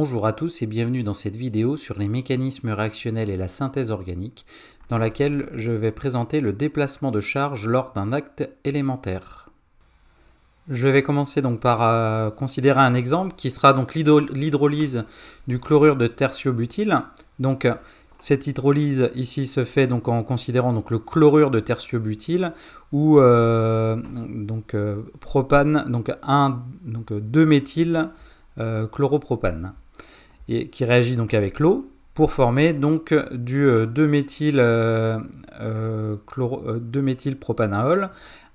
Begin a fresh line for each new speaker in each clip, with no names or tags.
Bonjour à tous et bienvenue dans cette vidéo sur les mécanismes réactionnels et la synthèse organique, dans laquelle je vais présenter le déplacement de charge lors d'un acte élémentaire. Je vais commencer donc par euh, considérer un exemple qui sera donc l'hydrolyse du chlorure de tertiobutyl. Donc cette hydrolyse ici se fait donc en considérant donc le chlorure de tertiobutyl ou euh, donc euh, propane donc 1 donc 2 méthyl chloropropane qui réagit donc avec l'eau pour former donc du 2-méthylpropanaol, euh, euh, euh,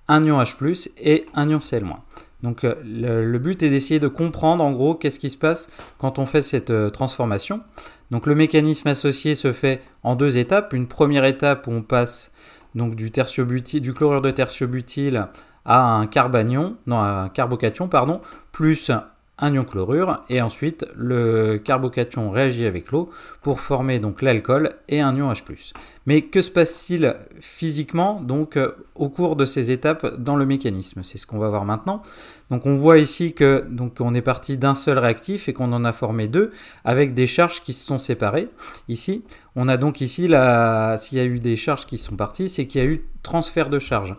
un ion H+, et un ion Cl-. Donc le, but est d'essayer de comprendre en gros qu'est-ce qui se passe quand on fait cette transformation. Donc le mécanisme associé se fait en deux étapes. Une première étape où on passe donc du, du chlorure de tertiobutyl à un carbanion, non, un carbocation pardon, plus un ion chlorure et ensuite le carbocation réagit avec l'eau pour former donc l'alcool et un ion H+. Mais que se passe-t-il physiquement donc euh, au cours de ces étapes dans le mécanisme C'est ce qu'on va voir maintenant. Donc on voit ici que donc on est parti d'un seul réactif et qu'on en a formé deux avec des charges qui se sont séparées. Ici, on a donc ici la s'il y a eu des charges qui sont parties, c'est qu'il y a eu transfert de charges.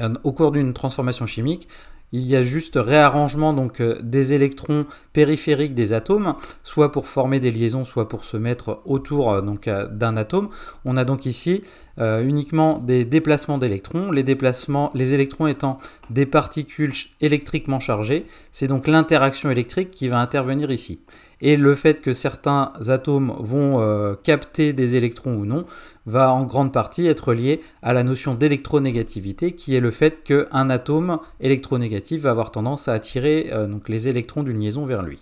Euh, au cours d'une transformation chimique, il y a juste réarrangement donc euh, des électrons périphériques des atomes, soit pour former des liaisons, soit pour se mettre autour euh, euh, d'un atome. On a donc ici uniquement des déplacements d'électrons, les déplacements, les électrons étant des particules électriquement chargées. C'est donc l'interaction électrique qui va intervenir ici et le fait que certains atomes vont euh, capter des électrons ou non va en grande partie être lié à la notion d'électronégativité qui est le fait qu'un atome électronégatif va avoir tendance à attirer euh, les électrons d'une liaison vers lui.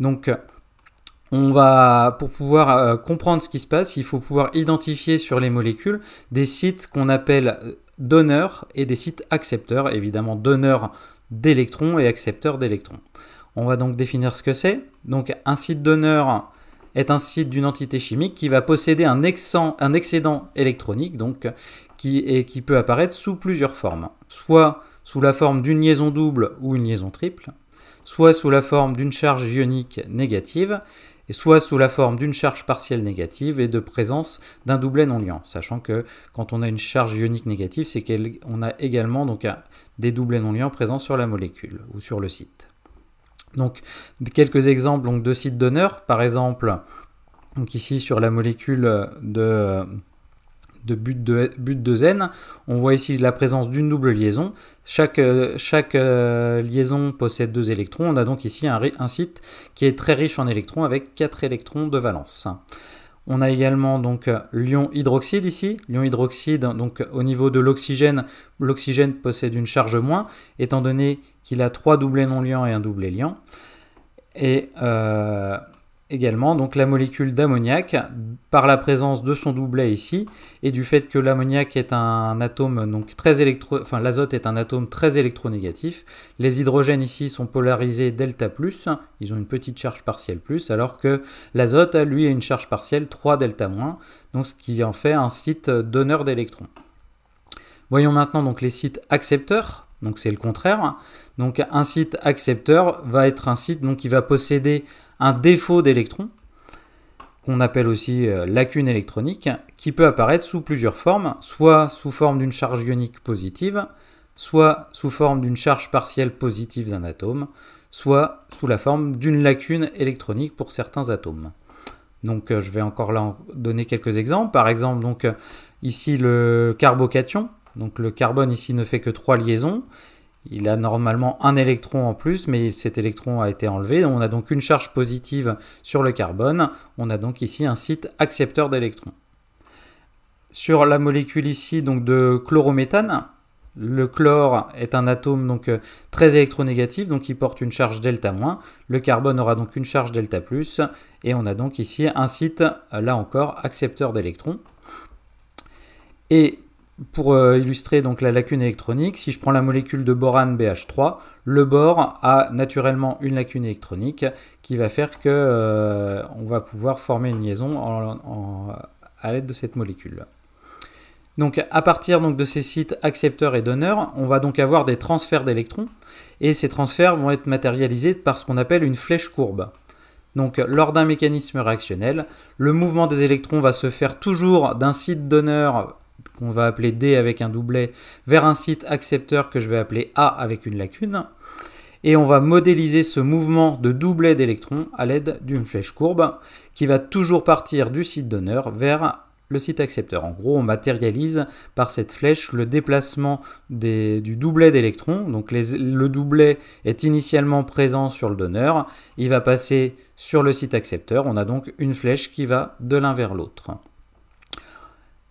Donc on va, pour pouvoir euh, comprendre ce qui se passe, il faut pouvoir identifier sur les molécules des sites qu'on appelle donneurs et des sites accepteurs, évidemment donneurs d'électrons et accepteurs d'électrons. On va donc définir ce que c'est. Donc un site donneur est un site d'une entité chimique qui va posséder un, excédent, électronique donc, qui, peut apparaître sous plusieurs formes. Soit sous la forme d'une liaison double ou une liaison triple, soit sous la forme d'une charge ionique négative, et soit sous la forme d'une charge partielle négative et de présence d'un doublet non liant. Sachant que quand on a une charge ionique négative, c'est qu'on a également des doublets non liants présents sur la molécule ou sur le site. Donc quelques exemples donc, de sites d'honneur, par exemple, donc ici sur la molécule de, but de, but on voit ici la présence d'une double liaison. Chaque, euh, liaison possède deux électrons. On a donc ici un, un, site qui est très riche en électrons avec quatre électrons de valence. On a également donc euh, l'ion hydroxyde ici. L'ion hydroxyde, donc au niveau de l'oxygène, l'oxygène possède une charge moins, étant donné qu'il a trois doublets non liants et un doublet liant. Et euh, également donc la molécule d'ammoniac par la présence de son doublet ici et du fait que l'ammoniac est un atome donc très électro enfin l'azote est un atome très électronégatif. Les hydrogènes ici sont polarisés delta plus, ils ont une petite charge partielle plus alors que l'azote a une charge partielle 3 delta moins donc ce qui en fait un site donneur d'électrons. Voyons maintenant donc les sites accepteurs donc c'est le contraire. Hein. Donc un site accepteur va être un site donc qui va posséder un défaut d'électrons, qu'on appelle aussi euh, lacune électronique, qui peut apparaître sous plusieurs formes, soit sous forme d'une charge ionique positive, soit sous forme d'une charge partielle positive d'un atome, soit sous la forme d'une lacune électronique pour certains atomes. Donc euh, je vais encore là donner quelques exemples. Par exemple, donc euh, ici le carbocation. Donc le carbone ici ne fait que trois liaisons il a normalement un électron en plus, mais cet électron a été enlevé. On a donc une charge positive sur le carbone. On a donc ici un site accepteur d'électrons. Sur la molécule ici donc de chlorométhane, le chlore est un atome donc euh, très électronégatif, donc il porte une charge delta-. moins Le carbone aura donc une charge delta+, plus et on a donc ici un site, euh, là encore, accepteur d'électrons. Et pour euh, illustrer donc la lacune électronique, si je prends la molécule de borane BH3, le bore a naturellement une lacune électronique qui va faire que euh, on va pouvoir former une liaison à l'aide de cette molécule. Donc à partir donc, de ces sites accepteurs et donneurs, on va donc avoir des transferts d'électrons et ces transferts vont être matérialisés par ce qu'on appelle une flèche courbe. Donc lors d'un mécanisme réactionnel, le mouvement des électrons va se faire toujours d'un site donneur qu'on va appeler D avec un doublet, vers un site accepteur que je vais appeler A avec une lacune. Et on va modéliser ce mouvement de doublet d'électrons à l'aide d'une flèche courbe qui va toujours partir du site donneur vers le site accepteur. En gros, on matérialise par cette flèche le déplacement du doublet d'électrons. Donc le doublet est initialement présent sur le donneur, il va passer sur le site accepteur. On a donc une flèche qui va de l'un vers l'autre.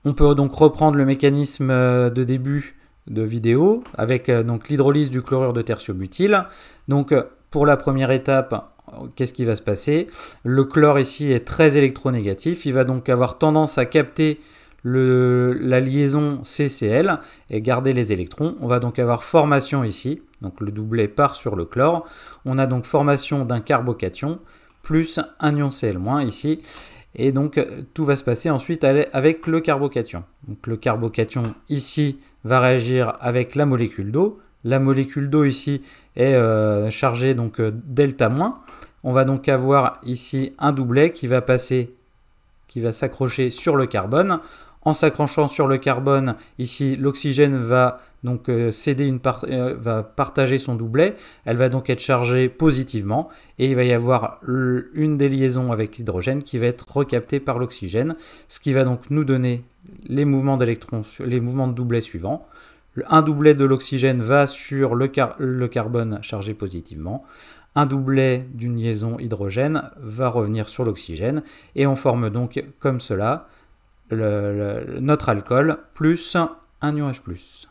On peut donc reprendre le mécanisme euh, de début de vidéo avec euh, donc l'hydrolyse du chlorure de tertiobutyl. Donc euh, pour la première étape, qu'est-ce qui va se passer Le chlore ici est très électronégatif, il va donc avoir tendance à capter la liaison CCl et garder les électrons. On va donc avoir formation ici, donc le doublet part sur le chlore. On a donc formation d'un carbocation plus un ion Cl- ici. Et donc euh, tout va se passer ensuite avec le carbocation. Donc le carbocation ici va réagir avec la molécule d'eau. La molécule d'eau ici est euh, chargée donc euh, delta-. moins. On va donc avoir ici un doublet qui va passer qui va s'accrocher sur le carbone en s'accrochant sur le carbone. Ici, l'oxygène va donc euh, céder une part, euh, va partager son doublet. Elle va donc être chargée positivement et il va y avoir une des liaisons avec l'hydrogène qui va être recaptée par l'oxygène, ce qui va donc nous donner les mouvements d'électrons, les mouvements de doublet suivants. Un doublet de l'oxygène va sur le carbone chargé positivement un doublet d'une liaison hydrogène va revenir sur l'oxygène et on forme donc comme cela le, notre alcool plus un nuage plus.